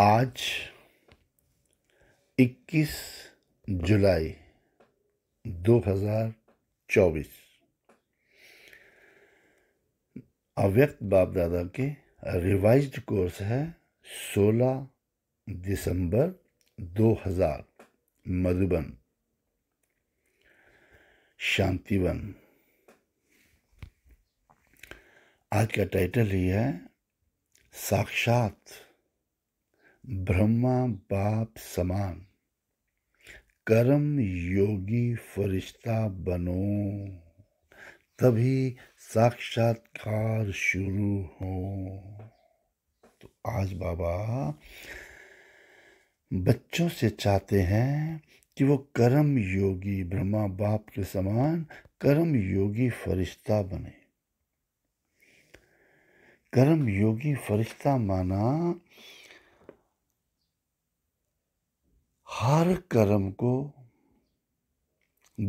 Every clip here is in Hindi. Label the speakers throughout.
Speaker 1: आज 21 जुलाई 2024 अव्यक्त बाप दादा के रिवाइज्ड कोर्स है 16 दिसंबर 2000 मधुबन शांतिवन आज का टाइटल ही है साक्षात ब्रह्मा बाप समान कर्म योगी फरिश्ता बनो तभी साक्षात्कार शुरू हो तो आज बाबा बच्चों से चाहते हैं कि वो कर्म योगी ब्रह्मा बाप के समान कर्म योगी फरिश्ता बने कर्म योगी फरिश्ता माना हर कर्म को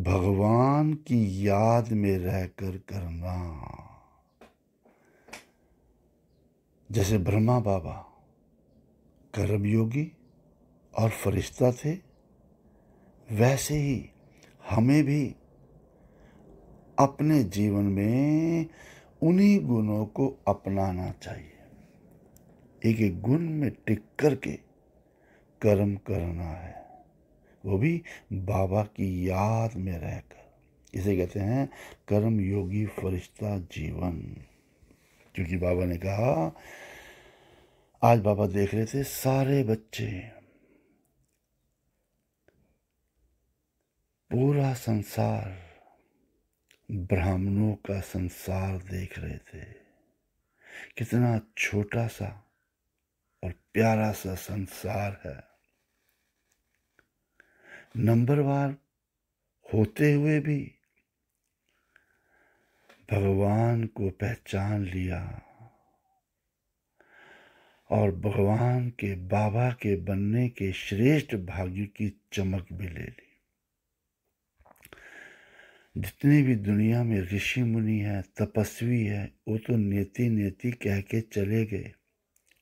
Speaker 1: भगवान की याद में रहकर करना जैसे ब्रह्मा बाबा कर्मयोगी और फरिश्ता थे वैसे ही हमें भी अपने जीवन में उन्हीं गुणों को अपनाना चाहिए एक एक गुण में टिक करके कर्म करना है वो भी बाबा की याद में रहकर इसे कहते हैं कर्म योगी फरिश्ता जीवन क्योंकि बाबा ने कहा आज बाबा देख रहे थे सारे बच्चे पूरा संसार ब्राह्मणों का संसार देख रहे थे कितना छोटा सा और प्यारा सा संसार है नंबरवार होते हुए भी भगवान को पहचान लिया और भगवान के बाबा के बनने के श्रेष्ठ भाग्य की चमक भी ले ली जितने भी दुनिया में ऋषि मुनि है तपस्वी है वो तो नेति नेति कह के चले गए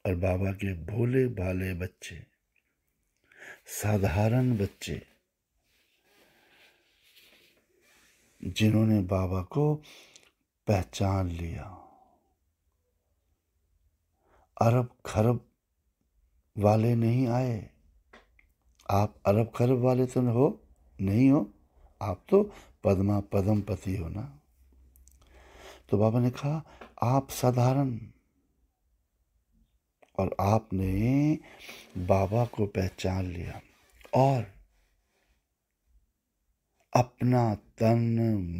Speaker 1: और बाबा के भोले भाले बच्चे साधारण बच्चे जिन्होंने बाबा को पहचान लिया अरब खरब वाले नहीं आए आप अरब खरब वाले तो हो नहीं हो आप तो पद्मा पति हो ना तो बाबा ने कहा आप साधारण और आपने बाबा को पहचान लिया और अपना तन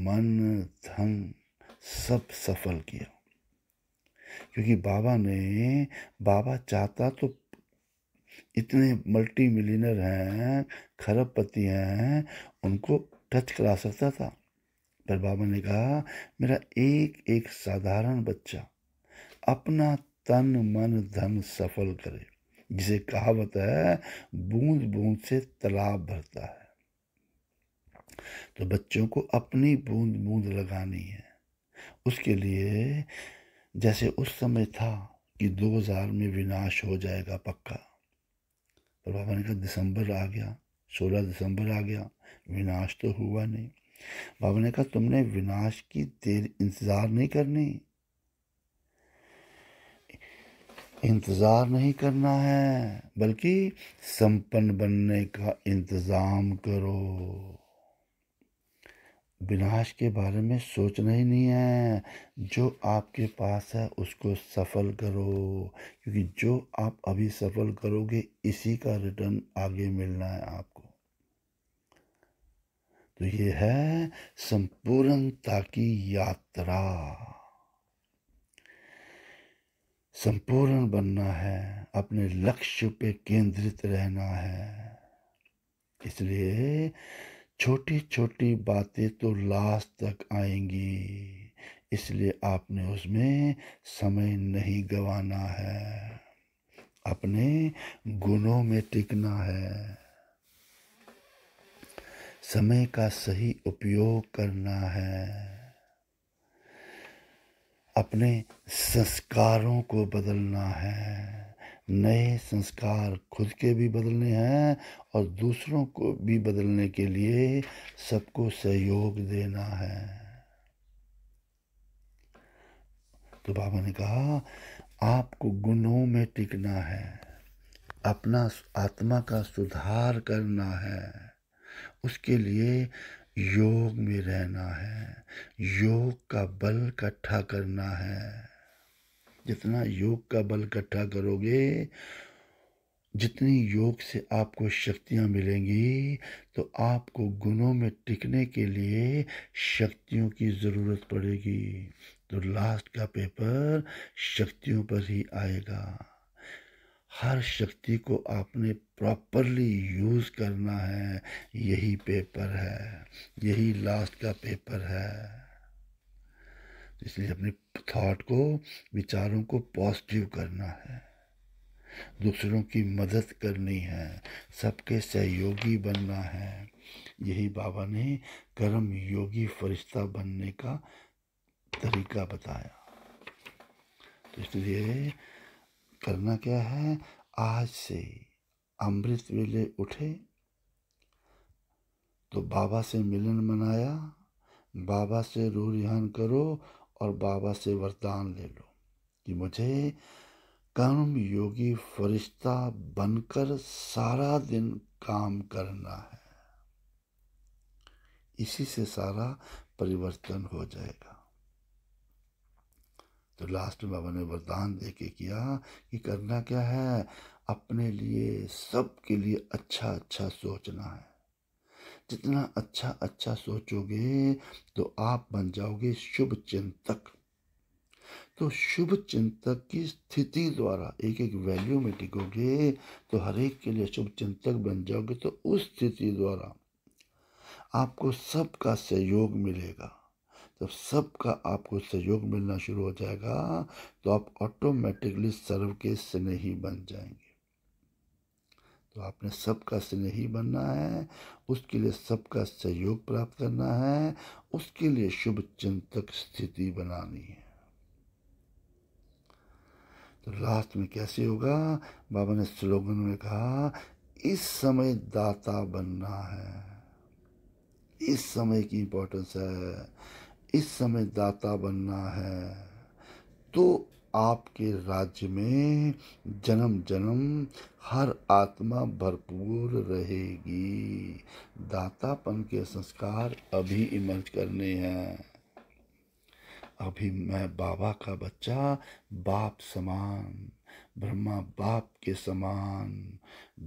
Speaker 1: मन धन सब सफल किया क्योंकि बाबा ने बाबा चाहता तो इतने मल्टी मिलीनर हैं खरबपति हैं उनको टच करा सकता था पर बाबा ने कहा मेरा एक एक साधारण बच्चा अपना तन मन धन सफल करे जिसे कहावत है बूंद बूंद से तालाब भरता है तो बच्चों को अपनी बूंद बूंद लगानी है उसके लिए जैसे उस समय था कि दो हजार में विनाश हो जाएगा पक्का पर बाबा ने कहा दिसंबर आ गया सोलह दिसंबर आ गया विनाश तो हुआ नहीं बाबा ने कहा तुमने विनाश की देर इंतज़ार नहीं करनी इंतज़ार नहीं करना है बल्कि संपन्न बनने का इंतज़ाम करो विनाश के बारे में सोचना ही नहीं है जो आपके पास है उसको सफल करो क्योंकि जो आप अभी सफल करोगे इसी का रिटर्न आगे मिलना है आपको तो ये है संपूर्णता की यात्रा संपूर्ण बनना है अपने लक्ष्य पे केंद्रित रहना है इसलिए छोटी छोटी बातें तो लास्ट तक आएंगी इसलिए आपने उसमें समय नहीं गवाना है अपने गुणों में टिकना है समय का सही उपयोग करना है अपने संस्कारों को बदलना है नए संस्कार खुद के भी बदलने हैं और दूसरों को भी बदलने के लिए सबको सहयोग देना है तो बाबा ने कहा आपको गुणों में टिकना है अपना आत्मा का सुधार करना है उसके लिए योग में रहना है योग का बल इकट्ठा करना है जितना योग का बल इकट्ठा करोगे जितनी योग से आपको शक्तियाँ मिलेंगी तो आपको गुणों में टिकने के लिए शक्तियों की ज़रूरत पड़ेगी तो लास्ट का पेपर शक्तियों पर ही आएगा हर शक्ति को आपने प्रॉपरली यूज़ करना है यही पेपर है यही लास्ट का पेपर है इसलिए अपने थॉट को विचारों को पॉजिटिव करना है दूसरों की मदद करनी है सबके सहयोगी बनना है यही बाबा ने कर्म योगी फरिश्ता बनने का तरीका बताया तो इसलिए करना क्या है आज से अमृत वेले उठे तो बाबा से मिलन मनाया बाबा से रूह रिहान करो और बाबा से वरदान ले लो कि मुझे कर्म योगी फरिश्ता बनकर सारा दिन काम करना है इसी से सारा परिवर्तन हो जाएगा तो लास्ट में बाबा ने वरदान दे के किया कि करना क्या है अपने लिए सबके लिए अच्छा अच्छा सोचना है जितना अच्छा अच्छा सोचोगे तो आप बन जाओगे शुभ चिंतक तो शुभ चिंतक की स्थिति द्वारा एक एक वैल्यू में टिकोगे तो हर एक के लिए शुभ चिंतक बन जाओगे तो उस स्थिति द्वारा आपको सबका सहयोग मिलेगा जब सबका आपको सहयोग मिलना शुरू हो जाएगा तो आप ऑटोमेटिकली सर्व के स्नेही बन जाएंगे तो आपने सबका स्नेही बनना है उसके लिए सबका सहयोग प्राप्त करना है उसके लिए शुभ चिंतक स्थिति बनानी है तो लास्ट में कैसे होगा बाबा ने स्लोगन में कहा इस समय दाता बनना है इस समय की इंपॉर्टेंस है इस समय दाता बनना है तो आपके राज्य में जन्म जन्म हर आत्मा भरपूर रहेगी दातापन के संस्कार अभी इमर्ज करने हैं अभी मैं बाबा का बच्चा बाप समान ब्रह्मा बाप के समान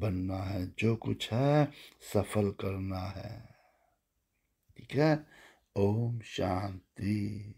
Speaker 1: बनना है जो कुछ है सफल करना है ठीक है ओम शांति